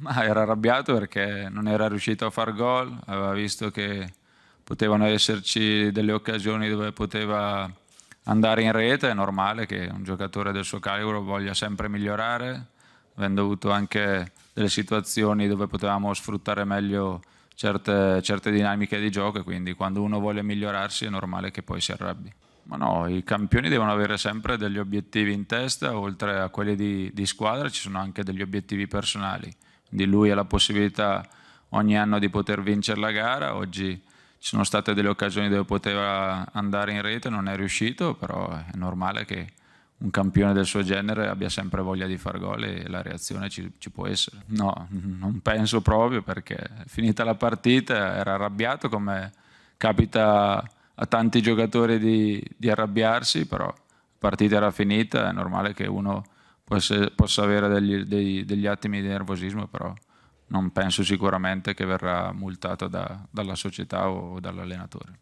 Ma era arrabbiato perché non era riuscito a far gol, aveva visto che potevano esserci delle occasioni dove poteva andare in rete, è normale che un giocatore del suo calibro voglia sempre migliorare, avendo avuto anche delle situazioni dove potevamo sfruttare meglio certe, certe dinamiche di gioco e quindi quando uno vuole migliorarsi è normale che poi si arrabbi. Ma no, i campioni devono avere sempre degli obiettivi in testa, oltre a quelli di, di squadra ci sono anche degli obiettivi personali di lui e la possibilità ogni anno di poter vincere la gara, oggi ci sono state delle occasioni dove poteva andare in rete, non è riuscito, però è normale che un campione del suo genere abbia sempre voglia di far gol e la reazione ci, ci, può essere. No, non penso proprio perché finita la partita era arrabbiato come capita a tanti giocatori di, di arrabbiarsi, però la partita era finita, è normale che uno possa avere degli, dei, degli, attimi di nervosismo, però non penso sicuramente che verrà multato da, dalla società o dall'allenatore.